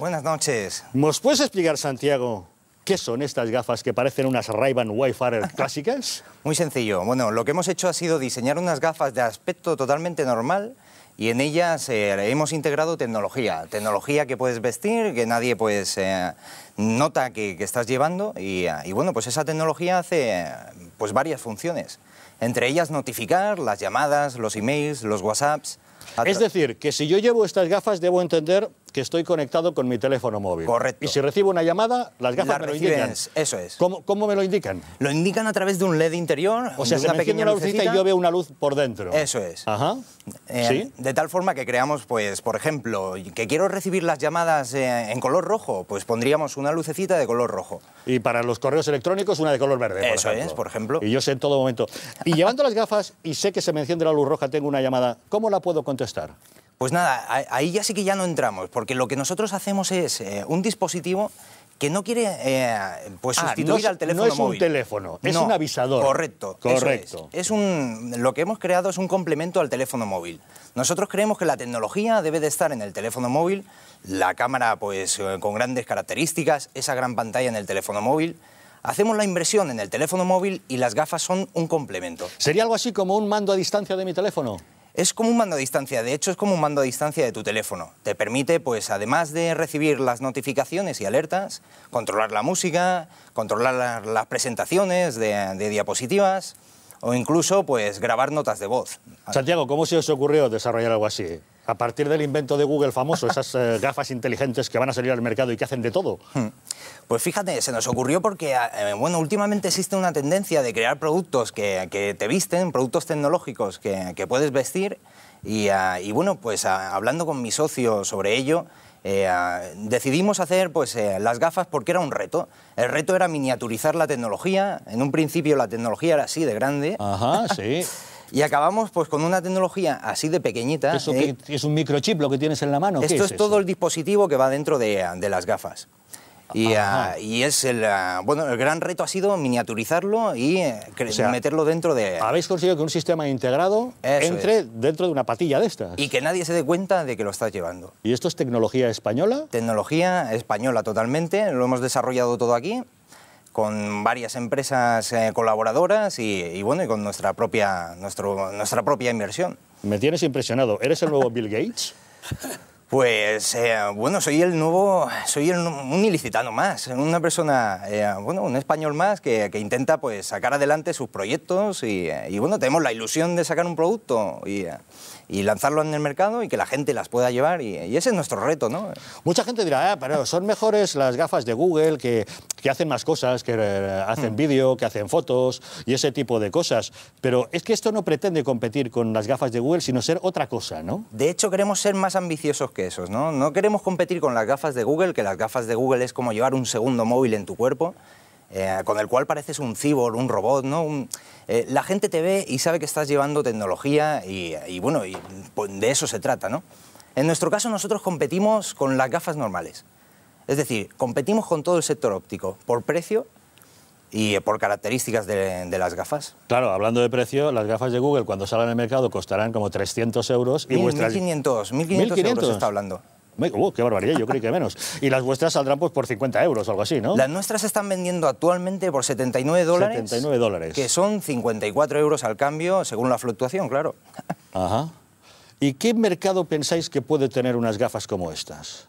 Buenas noches. ¿Nos puedes explicar, Santiago, ¿Qué son estas gafas que parecen unas Ray-Ban Wayfarer clásicas? Muy sencillo. Bueno, lo que hemos hecho ha sido diseñar unas gafas de aspecto totalmente normal y en ellas eh, hemos integrado tecnología. Tecnología que puedes vestir, que nadie pues eh, nota que, estás llevando y, eh, y, bueno, pues esa tecnología hace pues varias funciones. Entre ellas notificar las llamadas, los emails, los whatsapps. Es decir, que si yo llevo estas gafas debo entender que estoy conectado con mi teléfono móvil. Correcto. Y si recibo una llamada, las gafas me lo indican. Eso es. ¿Cómo, ¿Cómo, me lo indican? Lo indican a través de un LED interior. O sea, es una pequeña y yo veo una luz por dentro. Eso es. Ajá. Eh, ¿Sí? De tal forma que creamos, pues, por ejemplo, que quiero recibir las llamadas eh, en color rojo, pues pondríamos una lucecita de color rojo. Y para los correos electrónicos, una de color verde. Eso es, por ejemplo. Y yo sé en todo momento. Y llevando las gafas y sé que se me enciende la luz roja, tengo una llamada, ¿cómo la puedo contestar? Pues nada, ahí ya sí que ya no entramos, porque lo que nosotros hacemos es eh, un dispositivo que no quiere eh, pues ah, sustituir al teléfono móvil. No es un teléfono, es un avisador. Correcto, correcto. Es. es. un lo que hemos creado es un complemento al teléfono móvil. Nosotros creemos que la tecnología debe de estar en el teléfono móvil, la cámara pues eh, con grandes características, esa gran pantalla en el teléfono móvil. Hacemos la inversión en el teléfono móvil y las gafas son un complemento. Sería algo así como un mando a distancia de mi teléfono. Es como un mando a distancia, de hecho es como un mando a distancia de tu teléfono. Te permite, pues además de recibir las notificaciones y alertas, controlar la música, controlar las presentaciones de, diapositivas o incluso pues grabar notas de voz. Santiago, ¿cómo se os ocurrió desarrollar algo así? a partir del invento de Google famoso, esas eh, gafas inteligentes que van a salir al mercado y que hacen de todo? Hmm. Pues fíjate, se nos ocurrió porque, ah, eh, bueno, últimamente existe una tendencia de crear productos que, te visten, productos tecnológicos que, puedes vestir. Y, ah, bueno, pues ah, hablando con mi socio sobre ello, eh, decidimos hacer pues, las gafas porque era un reto. El reto era miniaturizar la tecnología. En un principio la tecnología era así de grande. Ajá, sí. Y acabamos pues con una tecnología así de pequeñita. ¿eh? es un microchip lo que tienes en la mano? Esto es, todo el dispositivo que va dentro de, las gafas. Y, ah, es el, ah, bueno, el gran reto ha sido miniaturizarlo y eh, meterlo dentro de... Habéis conseguido que un sistema integrado entre dentro de una patilla de estas. Y que nadie se dé cuenta de que lo estás llevando. ¿Y esto es tecnología española? Tecnología española totalmente, lo hemos desarrollado todo aquí con varias empresas eh, colaboradoras y, bueno, y con nuestra propia, nuestro, nuestra propia inversión. Me tienes impresionado. ¿Eres el nuevo Bill Gates? Pues eh, bueno, soy el nuevo, soy un ilicitano más, una persona, eh, bueno, un español más que, intenta pues sacar adelante sus proyectos eh, y, bueno, tenemos la ilusión de sacar un producto y, lanzarlo en el mercado y que la gente las pueda llevar y, ese es nuestro reto, ¿no? Mucha gente dirá, ah, pero son mejores las gafas de Google que, que hacen más cosas, que hacen mm. vídeo, que hacen fotos y ese tipo de cosas, pero es que esto no pretende competir con las gafas de Google, sino ser otra cosa, ¿no? De hecho, queremos ser más ambiciosos que ¿no? queremos competir con las gafas de Google, que las gafas de Google es como llevar un segundo móvil en tu cuerpo, eh, con el cual pareces un cibor un robot, ¿no? Eh, la gente te ve y sabe que estás llevando tecnología y, bueno, y, pues, de eso se trata, ¿no? En nuestro caso nosotros competimos con las gafas normales. Es decir, competimos con todo el sector óptico por precio y eh, por características de, las gafas. Claro, hablando de precio, las gafas de Google cuando salgan al mercado costarán como 300 euros. y vuestras... 1.500, 1.500 está hablando. Uh, ¡Qué barbaridad! Yo creí que menos. Y las vuestras saldrán pues, por 50 euros o algo así, ¿no? Las nuestras se están vendiendo actualmente por 79 dólares. 79 dólares. Que son 54 euros al cambio, según la fluctuación, claro. Ajá. ¿Y qué mercado pensáis que puede tener unas gafas como estas?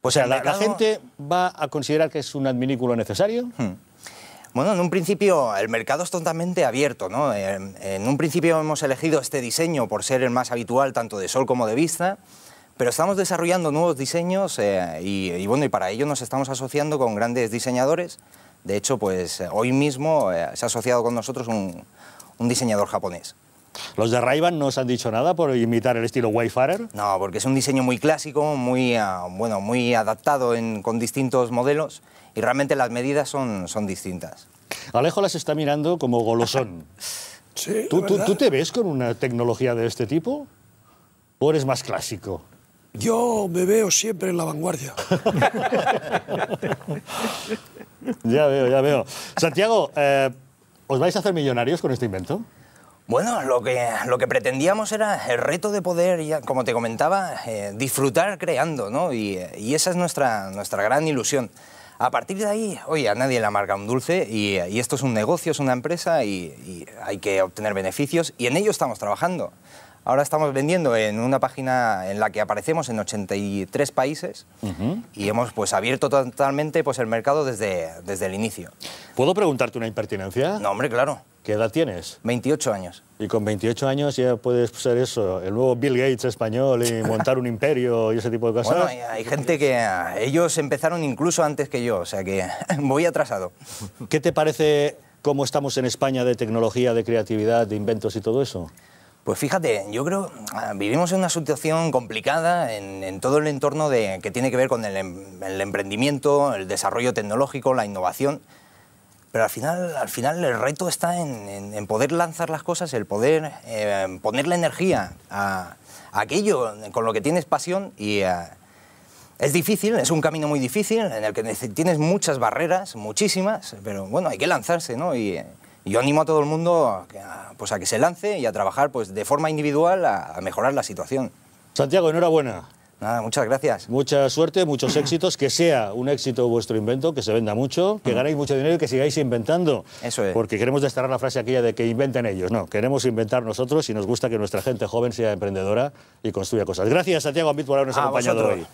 Pues o sea, la, gente va a considerar que es un adminículo necesario. Hmm. Bueno, en un principio el mercado es totalmente abierto, ¿no? En, un principio hemos elegido este diseño por ser el más habitual tanto de sol como de vista, pero estamos desarrollando nuevos diseños eh, y, bueno, y para ello nos estamos asociando con grandes diseñadores. De hecho, pues eh, hoy mismo eh, se ha asociado con nosotros un diseñador japonés. ¿Los de ray no os han dicho nada por imitar el estilo Wayfarer? No, porque es un diseño muy clásico, muy, ah, bueno, muy adaptado con distintos modelos y realmente las medidas son, distintas. Alejo las está mirando como golosón. sí, ¿Tú, tú, te ves con una tecnología de este tipo? ¿O eres más clásico? Yo me veo siempre en la vanguardia. ya veo, ya veo. Santiago, eh, ¿os vais a hacer millonarios con este invento? Bueno, lo que, lo que pretendíamos era el reto de poder, como te comentaba, eh, disfrutar creando, ¿no? Y, esa es nuestra, nuestra gran ilusión. A partir de ahí, oye, a nadie le amarga un dulce y, esto es un negocio, es una empresa y, hay que obtener beneficios y en ello estamos trabajando. Ahora estamos vendiendo en una página en la que aparecemos en 83 países y hemos pues abierto totalmente pues el mercado desde, desde el inicio. ¿Puedo preguntarte una impertinencia? No, hombre, claro. ¿Qué edad tienes? 28 años. Y con 28 años ya puedes ser eso, el nuevo Bill Gates español y montar un imperio y ese tipo de cosas. Bueno, hay gente que ellos empezaron incluso antes que yo, o sea que voy atrasado. ¿Qué te parece cómo estamos en España de tecnología, de creatividad, de inventos y todo eso? Pues fíjate, yo creo ah, vivimos en una situación complicada en, todo el entorno de, que tiene que ver con em, el, emprendimiento, el desarrollo tecnológico, la innovación. Pero al final, al final el reto está en, poder lanzar las cosas, el poder eh, poner la energía a, aquello con lo que tienes pasión y eh, es difícil, es un camino muy difícil en el que tienes muchas barreras, muchísimas, pero bueno, hay que lanzarse, ¿no? Eh, yo animo a todo el mundo a, pues a que se lance y a trabajar pues de forma individual a, mejorar la situación. Santiago, enhorabuena. Nada, muchas gracias. Mucha suerte, muchos éxitos, que sea un éxito vuestro invento, que se venda mucho, que ganéis mucho dinero y que sigáis inventando. Eso es. Porque queremos desterrar la frase aquella de que inventen ellos. No, queremos inventar nosotros y nos gusta que nuestra gente joven sea emprendedora y construya cosas. Gracias, Santiago Ambit, por habernos acompañado hoy.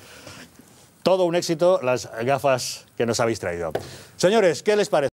Todo un éxito las gafas que nos habéis traído. Señores, ¿qué les parece?